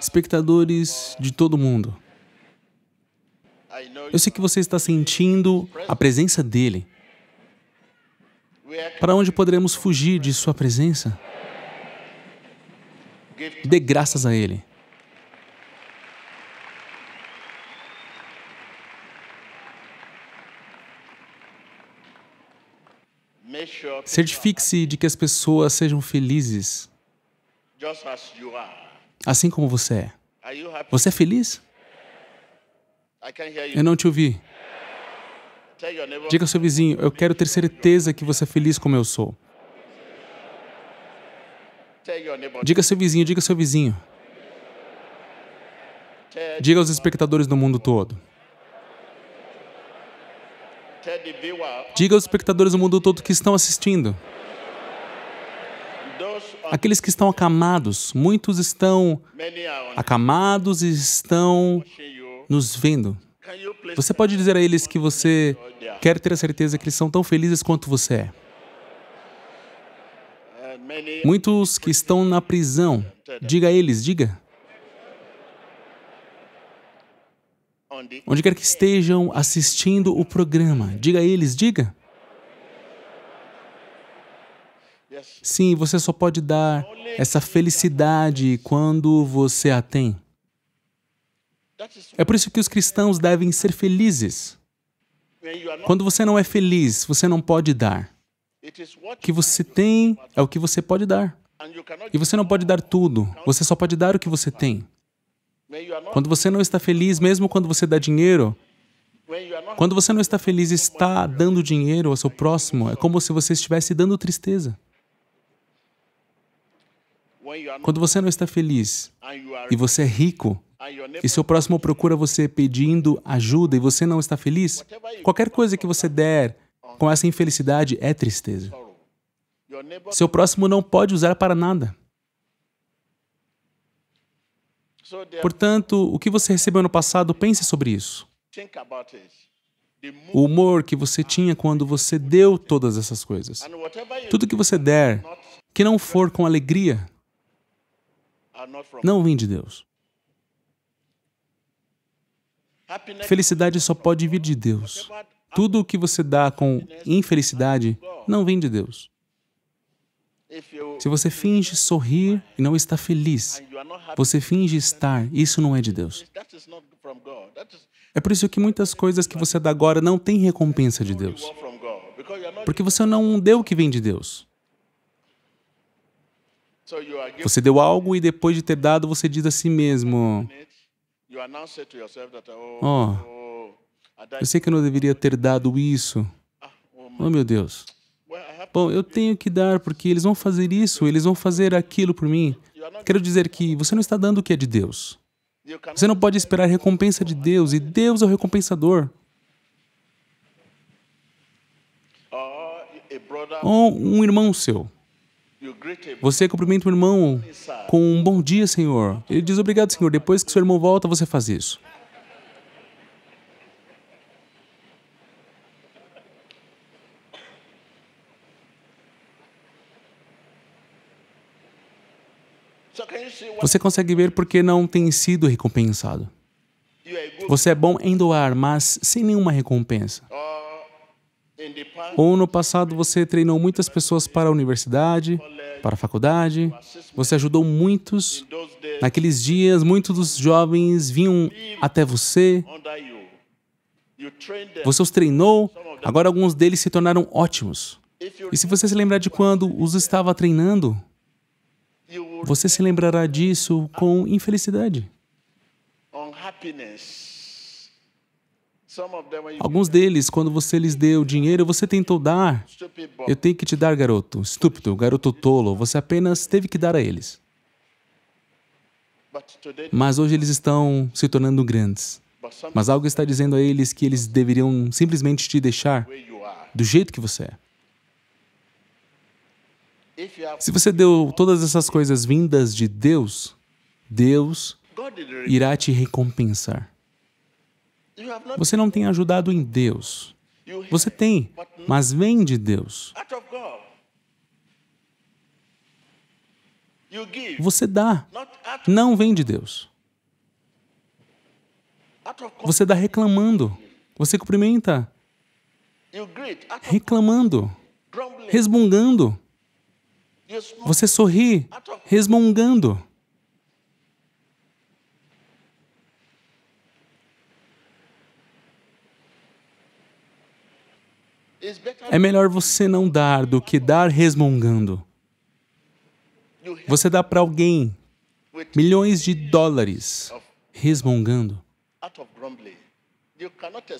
espectadores de todo mundo. Eu sei que você está sentindo a presença dele. Para onde poderemos fugir de sua presença? Dê graças a ele. Certifique-se de que as pessoas sejam felizes assim como você é. Você é feliz? Eu não te ouvi. Diga ao seu vizinho, eu quero ter certeza que você é feliz como eu sou. Diga ao seu vizinho, diga ao seu vizinho. Diga aos espectadores do mundo todo. Diga aos espectadores do mundo todo que estão assistindo. Aqueles que estão acamados, muitos estão acamados e estão nos vendo. Você pode dizer a eles que você quer ter a certeza que eles são tão felizes quanto você é. Muitos que estão na prisão, diga a eles, diga. Onde quer que estejam assistindo o programa, diga a eles, diga. Sim, você só pode dar essa felicidade quando você a tem. É por isso que os cristãos devem ser felizes. Quando você não é feliz, você não pode dar. O que você tem é o que você pode dar. E você não pode dar tudo, você só pode dar o que você tem. Quando você não está feliz, mesmo quando você dá dinheiro, quando você não está feliz, está dando dinheiro ao seu próximo, é como se você estivesse dando tristeza. Quando você não está feliz e você é rico e seu próximo procura você pedindo ajuda e você não está feliz, qualquer coisa que você der com essa infelicidade é tristeza. Seu próximo não pode usar para nada. Portanto, o que você recebeu no passado, pense sobre isso. O humor que você tinha quando você deu todas essas coisas. Tudo que você der, que não for com alegria, não vem de Deus. Felicidade só pode vir de Deus. Tudo o que você dá com infelicidade não vem de Deus. Se você finge sorrir e não está feliz, você finge estar, isso não é de Deus. É por isso que muitas coisas que você dá agora não têm recompensa de Deus. Porque você não deu o que vem de Deus. Você deu algo e depois de ter dado, você diz a si mesmo: oh, Ó, oh, eu sei que eu não deveria ter dado isso. Ah, oh, oh, meu Deus. Bom, eu tenho que dar porque eles vão fazer isso, eles vão fazer aquilo por mim. Quero dizer que você não está dando o que é de Deus. Você não pode esperar recompensa de Deus, e Deus é o recompensador. Ou um irmão seu. Você cumprimenta o irmão com um bom dia, Senhor. Ele diz obrigado, Senhor. Depois que seu irmão volta, você faz isso. Você consegue ver porque não tem sido recompensado. Você é bom em doar, mas sem nenhuma recompensa. Ou no passado você treinou muitas pessoas para a universidade, para a faculdade, você ajudou muitos. Naqueles dias, muitos dos jovens vinham até você, você os treinou, agora alguns deles se tornaram ótimos. E se você se lembrar de quando os estava treinando, você se lembrará disso com infelicidade. Alguns deles, quando você lhes deu dinheiro, você tentou dar. Eu tenho que te dar, garoto, estúpido, garoto tolo. Você apenas teve que dar a eles. Mas hoje eles estão se tornando grandes. Mas algo está dizendo a eles que eles deveriam simplesmente te deixar do jeito que você é. Se você deu todas essas coisas vindas de Deus, Deus irá te recompensar. Você não tem ajudado em Deus. Você tem, mas vem de Deus. Você dá, não vem de Deus. Você dá reclamando. Você cumprimenta reclamando, resmungando. Você sorri resmungando. É melhor você não dar do que dar resmungando. Você dá para alguém milhões de dólares resmungando.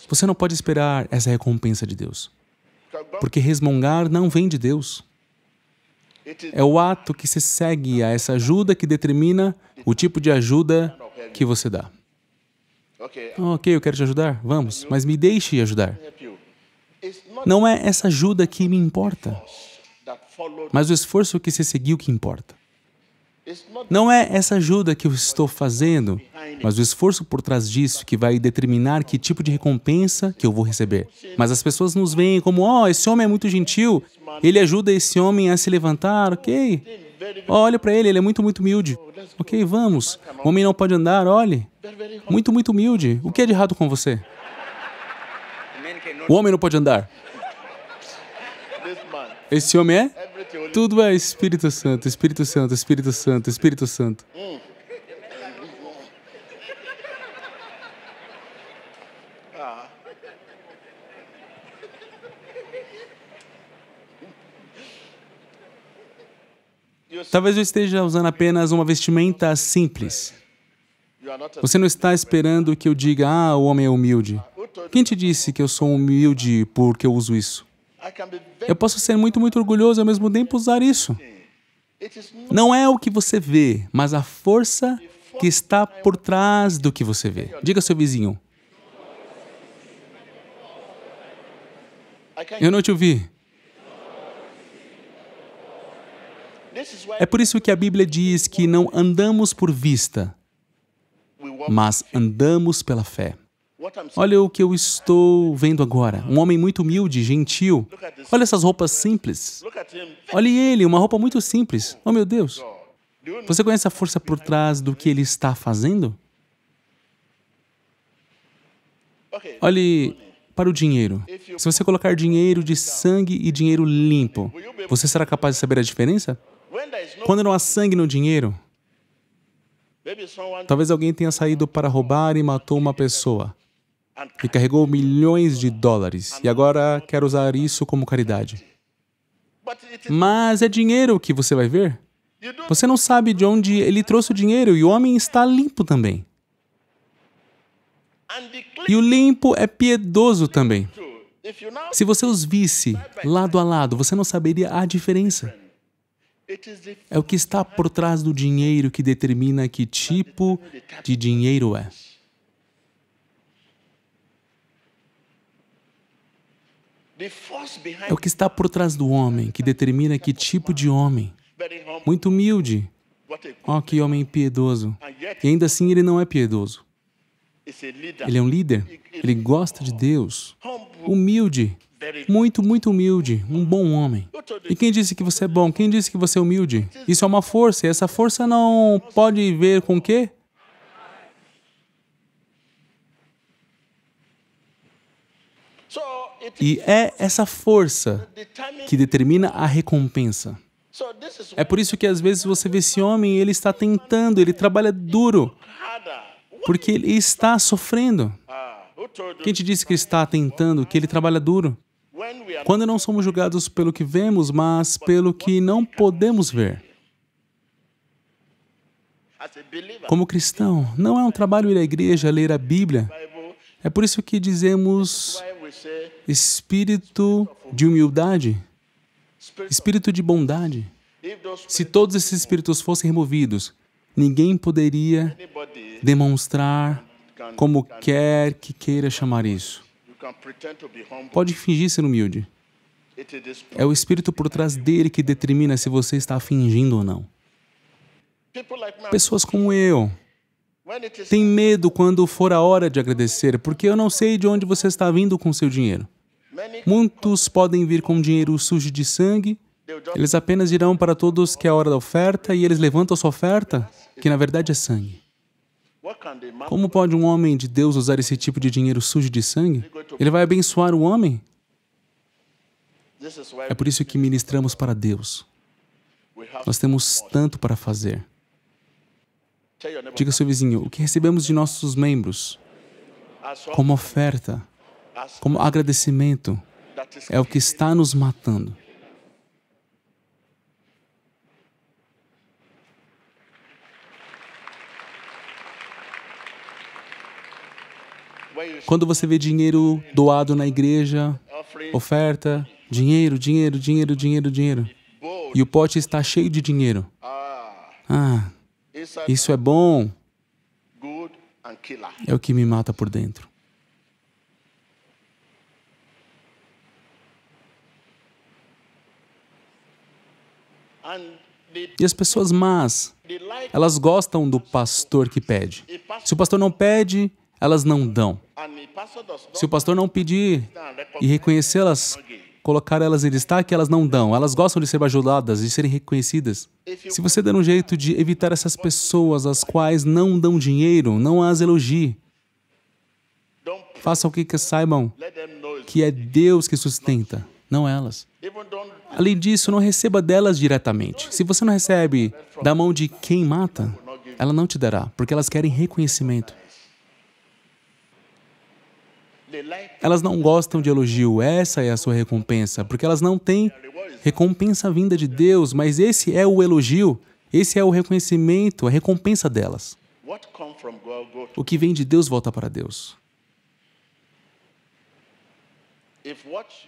Você não pode esperar essa recompensa de Deus, porque resmungar não vem de Deus. É o ato que se segue a essa ajuda que determina o tipo de ajuda que você dá. Ok, eu quero te ajudar, vamos, mas me deixe ajudar. Não é essa ajuda que me importa, mas o esforço que se seguiu que importa. Não é essa ajuda que eu estou fazendo, mas o esforço por trás disso que vai determinar que tipo de recompensa que eu vou receber. Mas as pessoas nos veem como, oh, esse homem é muito gentil, ele ajuda esse homem a se levantar, ok. Oh, olha para ele, ele é muito, muito humilde. Ok, vamos. O homem não pode andar, olhe. Muito, muito humilde. O que é de errado com você? O homem não pode andar. Esse homem é? Tudo é Espírito Santo, Espírito Santo, Espírito Santo, Espírito Santo. Talvez eu esteja usando apenas uma vestimenta simples. Você não está esperando que eu diga, ah, o homem é humilde. Quem te disse que eu sou humilde porque eu uso isso? Eu posso ser muito, muito orgulhoso e ao mesmo tempo usar isso. Não é o que você vê, mas a força que está por trás do que você vê. Diga ao seu vizinho. Eu não te ouvi. É por isso que a Bíblia diz que não andamos por vista, mas andamos pela fé. Olha o que eu estou vendo agora. Um homem muito humilde, gentil. Olha essas roupas simples. Olhe ele, uma roupa muito simples. Oh, meu Deus. Você conhece a força por trás do que ele está fazendo? Olhe para o dinheiro. Se você colocar dinheiro de sangue e dinheiro limpo, você será capaz de saber a diferença? Quando não há sangue no dinheiro, talvez alguém tenha saído para roubar e matou uma pessoa e carregou milhões de dólares e agora quer usar isso como caridade. Mas é dinheiro que você vai ver? Você não sabe de onde ele trouxe o dinheiro e o homem está limpo também. E o limpo é piedoso também. Se você os visse lado a lado, você não saberia a diferença. É o que está por trás do dinheiro que determina que tipo de dinheiro é. É o que está por trás do homem que determina que tipo de homem. Muito humilde. Oh, que homem piedoso. E ainda assim ele não é piedoso. Ele é um líder. Ele gosta de Deus. Humilde. Muito, muito humilde. Um bom homem. E quem disse que você é bom? Quem disse que você é humilde? Isso é uma força. E essa força não pode ver com o quê? E é essa força que determina a recompensa. É por isso que às vezes você vê esse homem, ele está tentando, ele trabalha duro, porque ele está sofrendo. Quem te disse que está tentando, que ele trabalha duro? Quando não somos julgados pelo que vemos, mas pelo que não podemos ver. Como cristão, não é um trabalho ir à igreja ler a Bíblia. É por isso que dizemos espírito de humildade, espírito de bondade. Se todos esses espíritos fossem removidos, ninguém poderia demonstrar como quer que queira chamar isso. Pode fingir ser humilde. É o espírito por trás dele que determina se você está fingindo ou não. Pessoas como eu têm medo quando for a hora de agradecer, porque eu não sei de onde você está vindo com seu dinheiro. Muitos podem vir com dinheiro sujo de sangue, eles apenas dirão para todos que é a hora da oferta e eles levantam sua oferta, que na verdade é sangue. Como pode um homem de Deus usar esse tipo de dinheiro sujo de sangue? Ele vai abençoar o homem? É por isso que ministramos para Deus. Nós temos tanto para fazer. Diga ao seu vizinho, o que recebemos de nossos membros como oferta como agradecimento, é o que está nos matando. Quando você vê dinheiro doado na igreja, oferta, dinheiro, dinheiro, dinheiro, dinheiro, dinheiro, e o pote está cheio de dinheiro. Ah, isso é bom. É o que me mata por dentro. E as pessoas más, elas gostam do pastor que pede. Se o pastor não pede, elas não dão. Se o pastor não pedir e reconhecê-las, colocar elas em destaque, elas não dão. Elas gostam de ser ajudadas, de serem reconhecidas. Se você der um jeito de evitar essas pessoas as quais não dão dinheiro, não as elogie. Faça o que, que saibam que é Deus que sustenta, não elas. Além disso, não receba delas diretamente. Se você não recebe da mão de quem mata, ela não te dará, porque elas querem reconhecimento. Elas não gostam de elogio, essa é a sua recompensa, porque elas não têm recompensa vinda de Deus, mas esse é o elogio, esse é o reconhecimento, a recompensa delas. O que vem de Deus volta para Deus.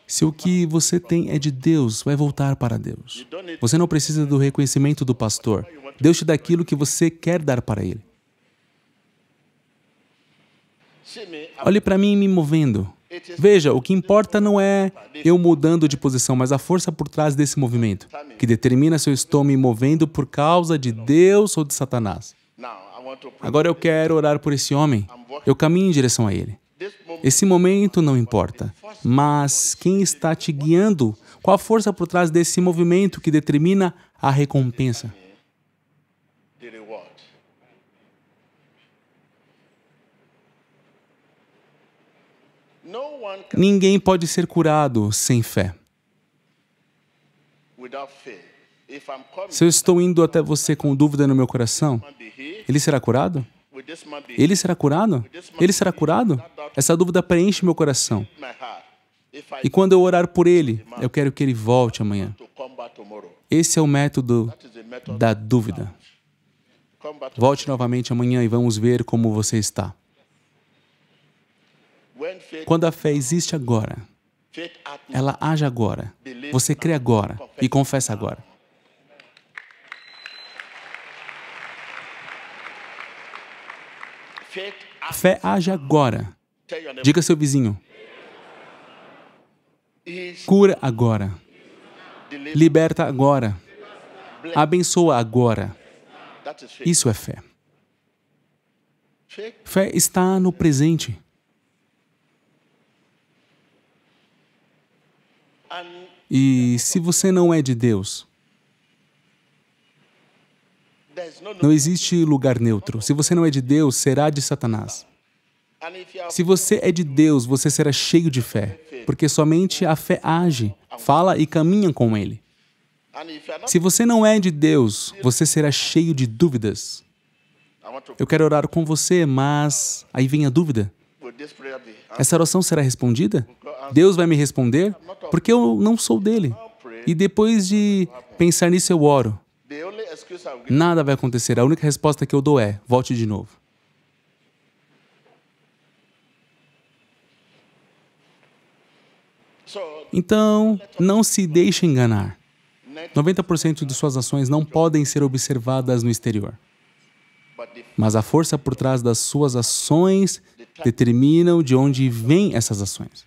Se o que você tem é de Deus, vai voltar para Deus. Você não precisa do reconhecimento do pastor. Deus te dá aquilo que você quer dar para ele. Olhe para mim me movendo. Veja, o que importa não é eu mudando de posição, mas a força por trás desse movimento, que determina se eu estou me movendo por causa de Deus ou de Satanás. Agora eu quero orar por esse homem. Eu caminho em direção a ele. Esse momento não importa, mas quem está te guiando? Qual a força por trás desse movimento que determina a recompensa? Ninguém pode ser curado sem fé. Se eu estou indo até você com dúvida no meu coração, ele será curado? Ele será curado? Ele será curado? Ele será curado? Essa dúvida preenche meu coração. E quando eu orar por ele, eu quero que ele volte amanhã. Esse é o método da dúvida. Volte novamente amanhã e vamos ver como você está. Quando a fé existe agora, ela age agora, você crê agora e confessa agora. Fé age agora Diga seu vizinho. Cura agora. Liberta agora. Abençoa agora. Isso é fé. Fé está no presente. E se você não é de Deus, não existe lugar neutro. Se você não é de Deus, será de Satanás. Se você é de Deus, você será cheio de fé, porque somente a fé age, fala e caminha com Ele. Se você não é de Deus, você será cheio de dúvidas. Eu quero orar com você, mas aí vem a dúvida. Essa oração será respondida? Deus vai me responder? Porque eu não sou dele. E depois de pensar nisso, eu oro. Nada vai acontecer. A única resposta que eu dou é: volte de novo. Então, não se deixe enganar. 90% de suas ações não podem ser observadas no exterior. Mas a força por trás das suas ações determina de onde vêm essas ações.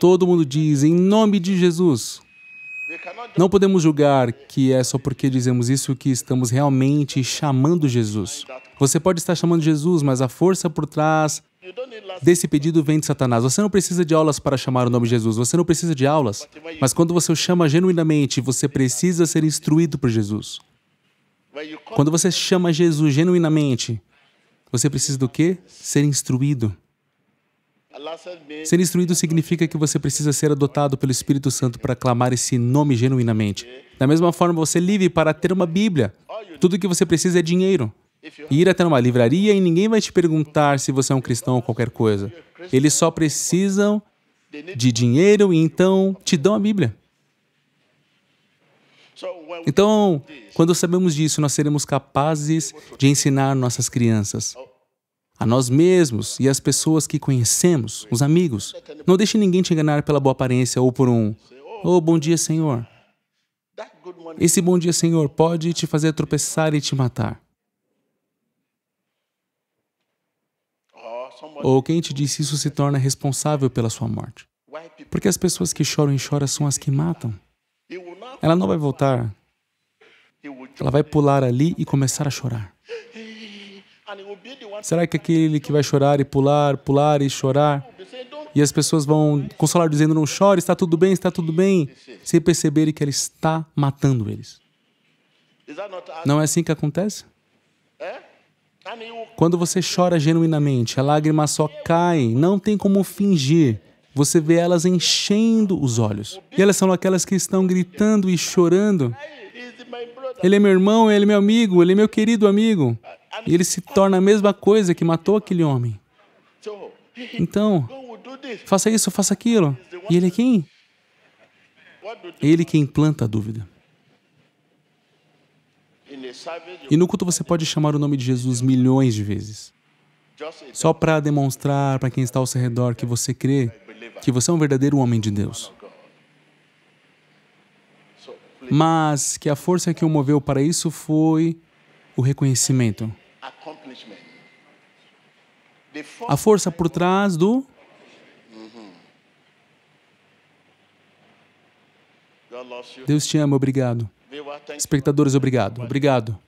Todo mundo diz, em nome de Jesus. Não podemos julgar que é só porque dizemos isso que estamos realmente chamando Jesus. Você pode estar chamando Jesus, mas a força por trás Desse pedido vem de Satanás. Você não precisa de aulas para chamar o nome de Jesus, você não precisa de aulas. Mas quando você o chama genuinamente, você precisa ser instruído por Jesus. Quando você chama Jesus genuinamente, você precisa do quê? Ser instruído. Ser instruído significa que você precisa ser adotado pelo Espírito Santo para clamar esse nome genuinamente. Da mesma forma, você livre para ter uma Bíblia. Tudo que você precisa é dinheiro. Ir até uma livraria e ninguém vai te perguntar se você é um cristão ou qualquer coisa. Eles só precisam de dinheiro e então te dão a Bíblia. Então, quando sabemos disso, nós seremos capazes de ensinar nossas crianças, a nós mesmos e as pessoas que conhecemos, os amigos. Não deixe ninguém te enganar pela boa aparência ou por um, oh, bom dia, Senhor. Esse bom dia, Senhor, pode te fazer tropeçar e te matar. Ou quem te disse isso se torna responsável pela sua morte. Porque as pessoas que choram e choram são as que matam. Ela não vai voltar. Ela vai pular ali e começar a chorar. Será que aquele que vai chorar e pular, pular e chorar, e as pessoas vão consolar dizendo: não chore, está tudo bem, está tudo bem, sem perceberem que ela está matando eles? Não é assim que acontece? Quando você chora genuinamente, a lágrima só cai, não tem como fingir. Você vê elas enchendo os olhos. E elas são aquelas que estão gritando e chorando. Ele é meu irmão, ele é meu amigo, ele é meu querido amigo. E ele se torna a mesma coisa que matou aquele homem. Então, faça isso, faça aquilo. E ele é quem? Ele é quem planta a dúvida. E no culto você pode chamar o nome de Jesus milhões de vezes. Só para demonstrar para quem está ao seu redor que você crê que você é um verdadeiro homem de Deus. Mas que a força que o moveu para isso foi o reconhecimento. A força por trás do Deus te ama, obrigado. Espectadores, obrigado. Obrigado.